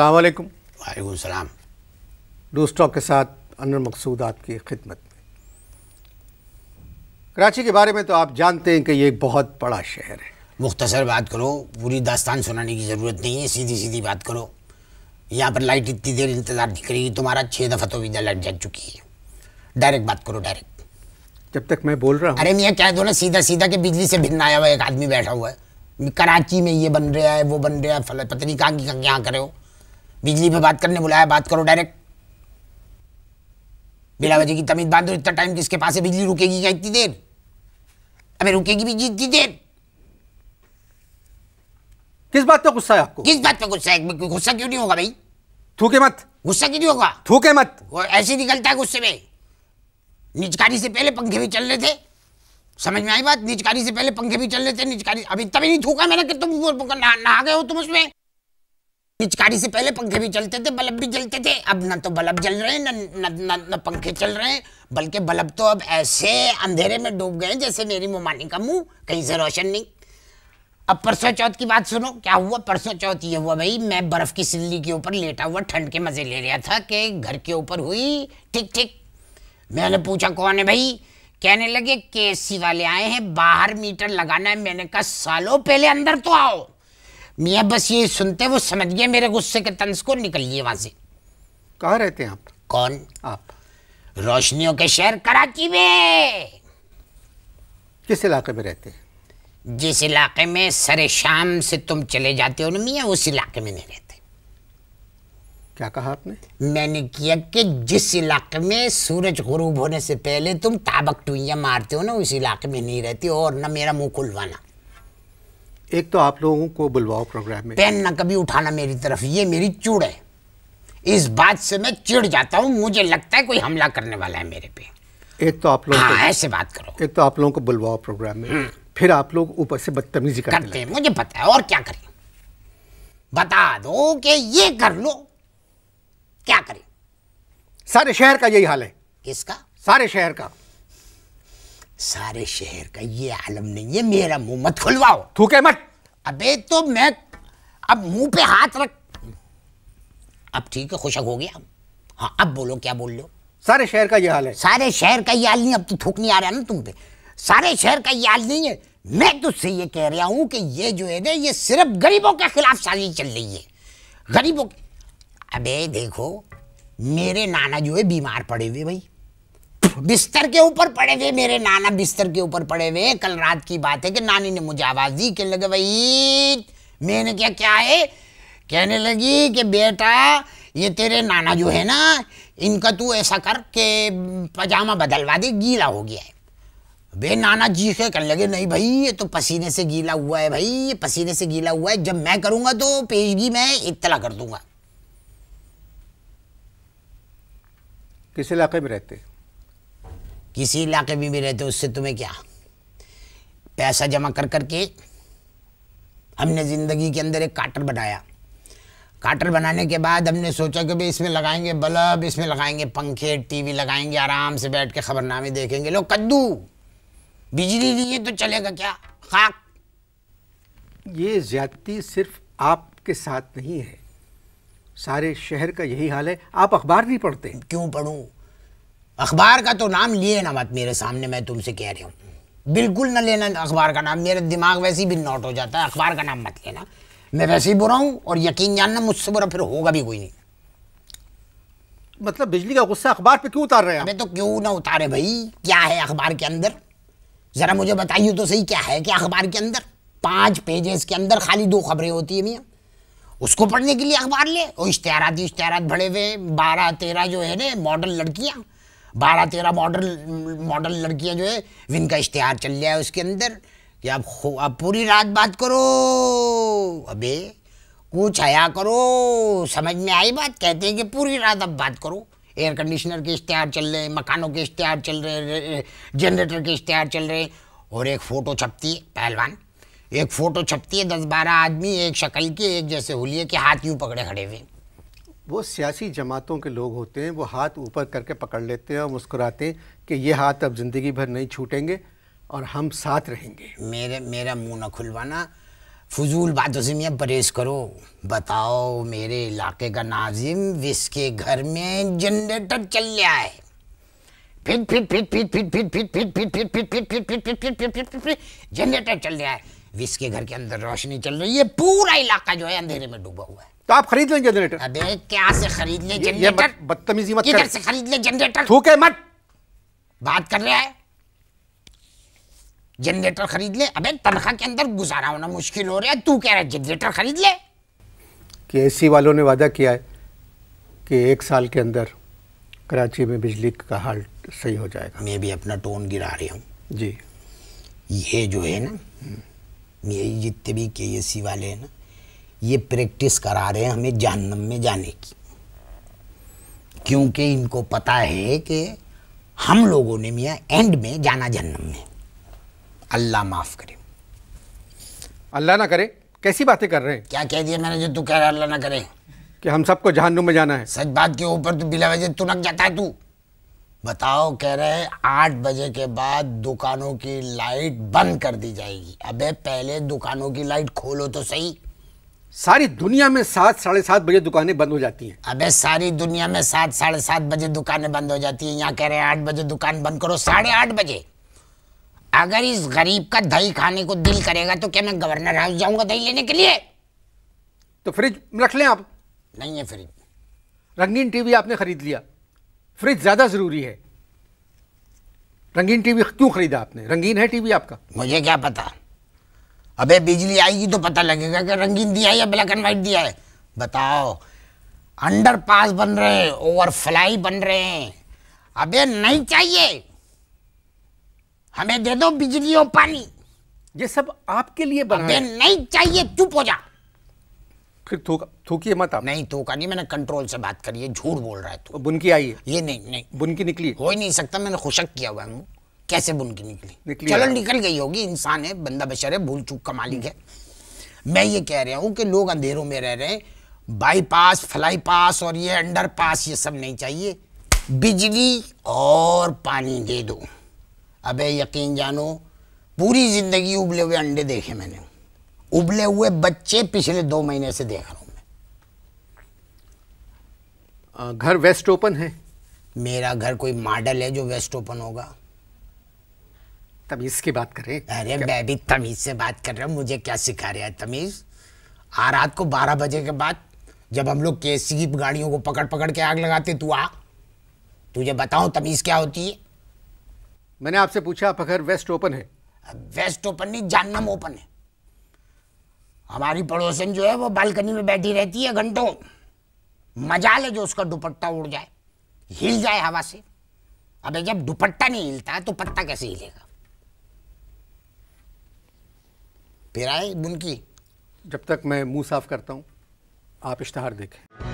अलैक्म वालेकुम सलाम डूस्टॉक के साथ अनर मकसूद आपकी खिदमत में कराची के बारे में तो आप जानते हैं कि ये एक बहुत बड़ा शहर है मुख्तसर बात करो पूरी दास्तान सुनाने की ज़रूरत नहीं है सीधी सीधी बात करो यहाँ पर लाइट इतनी देर इंतज़ार नहीं करेगी तुम्हारा छः दफ़ा तो वीजा लाइट जा चुकी है डायरेक्ट बात करो डायरेक्ट जब तक मैं बोल रहा हूँ अरे मियाँ क्या दो ना सीधा सीधा के बिजली से भिन्न आया हुआ एक आदमी बैठा हुआ है कराची में ये बन रहा है वो बन रहा है फल पत्नी कहाँ की यहाँ करे हो बिजली पे बात करने बुलाया बात करो डायरेक्ट बिला वजह की तमीज दो इतना टाइम किसके पास है बिजली रुकेगी क्या इतनी देर अबे रुकेगी बिजली इतनी देर किस बात पे गुस्सा है आपको किस बात पे गुस्सा है गुस्सा क्यों नहीं होगा भाई थूके मत गुस्सा क्यों नहीं होगा थूके मत वो ऐसे निकलता है गुस्से में निचकारी से पहले पंखे भी चल रहे थे समझ में आई बात निचकारी से पहले पंखे भी चल रहे थे निचकारी अभी तभी नहीं थूका मैंने कि तुम नहा गए हो तुम उसमें पिचकारी से पहले पंखे भी चलते थे बल्ब भी जलते थे अब ना तो बल्ब जल रहे हैं ना ना ना पंखे चल रहे हैं बल्कि बल्ब तो अब ऐसे अंधेरे में डूब गए जैसे मेरी मोमानी का मुंह कहीं से रोशन नहीं अब परसों चौथ की बात सुनो क्या हुआ परसों चौथ ये हुआ भाई मैं बर्फ़ की सिल्ली के ऊपर लेटा हुआ ठंड के मज़े ले रहा था कि घर के ऊपर हुई ठीक ठीक मैंने पूछा कौन है भाई कहने लगे के वाले आए हैं बाहर मीटर लगाना है मैंने कहा सालों पहले अंदर तो आओ मियाँ बस ये सुनते वो समझ गए मेरे गुस्से के तंस को निकलिए वहां से कहा रहते हैं आप कौन आप रोशनियों के शहर कराची में किस इलाके में रहते हैं जिस इलाके में सरे शाम से तुम चले जाते हो ना मियाँ उस इलाके में नहीं रहते क्या कहा आपने मैंने किया कि जिस इलाके में सूरज गुरूब होने से पहले तुम ताबक टुइया मारते हो ना उस इलाके में नहीं रहती और ना मेरा मुंह खुलवाना एक तो आप लोगों को बुलवाओ प्रोग्राम में पेन ना कभी उठाना मेरी तरफ ये मेरी चूड़ है इस बात से मैं चिड़ जाता हूँ मुझे लगता है कोई हमला करने वाला है मेरे पे एक तो आप लोग हाँ, ऐसे बात करो एक तो आप लोगों को बुलवाओ प्रोग्राम में हम्म। फिर आप लोग ऊपर से बदतमीजी करते हैं मुझे पता है और क्या करें बता दो कि ये कर लो क्या करें सारे शहर का यही हाल है किसका सारे शहर का सारे शहर का ये आलम नहीं है मेरा मुंह मत खुलवाओ थूके मत अबे तो मैं अब मुंह पे हाथ रख अब ठीक है खुशक हो गया हाँ अब बोलो क्या बोल लो सारे शहर का ये हाल है सारे शहर का ये हाल नहीं अब तो थूक नहीं आ रहा ना तुम पे सारे शहर का ये हाल नहीं है मैं तुझसे ये कह रहा हूं कि ये जो है ना ये सिर्फ गरीबों के खिलाफ साजिश चल रही है गरीबों अबे देखो मेरे नाना जो है बीमार पड़े हुए भाई बिस्तर के ऊपर पड़े हुए मेरे नाना बिस्तर के ऊपर पड़े हुए कल रात की बात है कि नानी ने मुझे आवाज़ दी कहने लगे भाई मैंने क्या क्या है कहने लगी कि बेटा ये तेरे नाना जो है ना इनका तू ऐसा कर के पजामा बदलवा दे गीला हो गया है बे नाना जी से कहने लगे नहीं भाई ये तो पसीने से गीला हुआ है भाई ये पसीने से गीला हुआ है जब मैं करूँगा तो पेशगी मैं इतला कर दूंगा किस इलाके में रहते हैं किसी इलाके में भी रहते उससे तुम्हें क्या पैसा जमा कर कर हमने ज़िंदगी के अंदर एक काटर बनाया काटर बनाने के बाद हमने सोचा कि भाई इसमें लगाएंगे बल्ब इसमें लगाएंगे पंखे टीवी लगाएंगे आराम से बैठ के खबरनामे देखेंगे लोग कद्दू बिजली नहीं है तो चलेगा क्या खाक ये ज्यादती सिर्फ आपके साथ नहीं है सारे शहर का यही हाल है आप अखबार नहीं पढ़ते क्यों पढ़ूँ अखबार का तो नाम लिए ना मत मेरे सामने मैं तुमसे कह रही हूँ बिल्कुल ना लेना अखबार का नाम मेरा दिमाग वैसे ही भी नोट हो जाता है अखबार का नाम मत लेना मैं वैसे ही बुरा हूँ और यकीन जानना मुझसे बुरा फिर होगा भी कोई नहीं मतलब बिजली का गुस्सा अखबार पे क्यों उतार रहे हैं मैं तो क्यों ना उतारे भाई क्या है अखबार के अंदर ज़रा मुझे बताइए तो सही क्या है क्या अखबार के अंदर पाँच पेजेस के अंदर खाली दो खबरें होती है मियाँ उसको पढ़ने के लिए अखबार ले और इश्तहारात इश्तहारात भरे हुए बारह तेरह जो है ना मॉडल लड़कियाँ बारह तेरह मॉडल मॉडल लड़कियां जो है विन का इश्तहार चल रहा है उसके अंदर कि आप आप पूरी रात बात करो अबे कुछ हया करो समझ में आई बात कहते हैं कि पूरी रात अब बात करो एयर कंडीशनर के इश्तहार चल रहे हैं मकानों के इश्तहार चल रहे हैं जनरेटर के इश्तहार चल रहे हैं और एक फ़ोटो छपती है पहलवान एक फ़ोटो छपती है दस बारह आदमी एक शक्ल के एक जैसे होलिए के हाथ यूँ पकड़े खड़े हुए वो सियासी जमातों के लोग होते हैं वो हाथ ऊपर करके पकड़ लेते हैं और मुस्कुराते हैं कि ये हाथ अब ज़िंदगी भर नहीं छूटेंगे और हम साथ रहेंगे मेरे मेरा मुंह ना खुलवाना फजूल बातों से मियाँ परहेज करो बताओ मेरे इलाके का नाजिम जिसके घर में जनरेटर चल रहा है फिट फिट फिट फिट फिट फिट फिट फिट फिट फिट फिट फिट फिट फिट फिट फिट फिट फिर जनरेटर चल रहा है विश के घर के अंदर रोशनी चल रही है पूरा इलाका जो है अंधेरे में डूबा हुआ है तो आप खरीद लें जनरेटर अबे क्या से खरीद लें जनरेटर बदतमीजी मत किधर से खरीद लें जनरेटर थूके मत बात कर रहा है जनरेटर खरीद ले अबे तनख्वाह के अंदर गुजारा होना मुश्किल हो रहा है तू कह रहा है जनरेटर खरीद ले कि एसी वालों ने वादा किया है कि एक साल के अंदर कराची में बिजली का हाल सही हो जाएगा मैं भी अपना टोन गिरा रही हूँ जी ये जो है ना ये जितने भी के सी वाले हैं ना ये प्रैक्टिस करा रहे हैं हमें जहनम में जाने की क्योंकि इनको पता है कि हम लोगों ने मियाँ एंड में जाना जहन्नम में अल्लाह माफ़ करे अल्लाह ना करे कैसी बातें कर रहे हैं क्या कह दिया मैंने जो तू कह रहा अल्लाह ना करे कि हम सबको जहनुम में जाना है सच बात के ऊपर तो बिला वजह तुनक जाता है तू बताओ कह रहे हैं आठ बजे के बाद दुकानों की लाइट बंद कर दी जाएगी अबे पहले दुकानों की लाइट खोलो तो सही सारी दुनिया में सात साढ़े सात बजे दुकानें बंद हो जाती हैं अबे सारी दुनिया में सात साढ़े सात बजे दुकानें बंद हो जाती हैं यहाँ कह रहे हैं आठ बजे दुकान बंद करो साढ़े आठ बजे अगर इस गरीब का दही खाने को दिल करेगा तो क्या मैं गवर्नर हाउस जाऊंगा दही लेने के लिए तो फ्रिज रख लें आप नहीं है फ्रिज रंगीन टीवी आपने खरीद लिया फ्रिज ज़्यादा ज़रूरी है रंगीन टीवी क्यों खरीदा आपने रंगीन है टीवी आपका मुझे क्या पता अबे बिजली आएगी तो पता लगेगा कि रंगीन दिया है या ब्लैक एंड वाइट दिया है बताओ अंडर पास बन रहे हैं ओवर फ्लाई बन रहे हैं अबे नहीं चाहिए हमें दे दो बिजली और पानी ये सब आपके लिए बन रहे नहीं चाहिए चुप हो जा फिर थूक मत आप नहीं थूका नहीं मैंने कंट्रोल से बात करी है झूठ बोल रहा है तू बुनकी आई है ये नहीं नहीं बुनकी निकली हो ही नहीं सकता मैंने खुशक किया हुआ हूँ कैसे बुनकी निकली निकली चलो निकल गई होगी इंसान है बंदा बशर है भूल चूक का मालिक है मैं ये कह रहा हूँ कि लोग अंधेरों में रह रहे हैं बाईपास फ्लाई पास और ये अंडर पास ये सब नहीं चाहिए बिजली और पानी दे दो अबे यकीन जानो पूरी ज़िंदगी उबले हुए अंडे देखे मैंने उबले हुए बच्चे पिछले दो महीने से देख रहा हूँ मैं घर वेस्ट ओपन है मेरा घर कोई मॉडल है जो वेस्ट ओपन होगा तमीज़ की बात करें अरे मैं भी तमीज़ से बात कर रहा हूँ मुझे क्या सिखा रहा है तमीज़ आ रात को बारह बजे के बाद जब हम लोग केसी की गाड़ियों को पकड़ पकड़ के आग लगाते तू आ तुझे बताओ तमीज़ क्या होती है मैंने आपसे पूछा आप घर वेस्ट ओपन है वेस्ट ओपन नहीं जानम ओपन है हमारी पड़ोसन जो है वो बालकनी में बैठी रहती है घंटों मजा ले जो उसका दुपट्टा उड़ जाए हिल जाए हवा से अबे जब दुपट्टा नहीं हिलता तो पत्ता कैसे हिलेगा फिर आए बुनकी जब तक मैं मुंह साफ करता हूँ आप इश्तहार देखें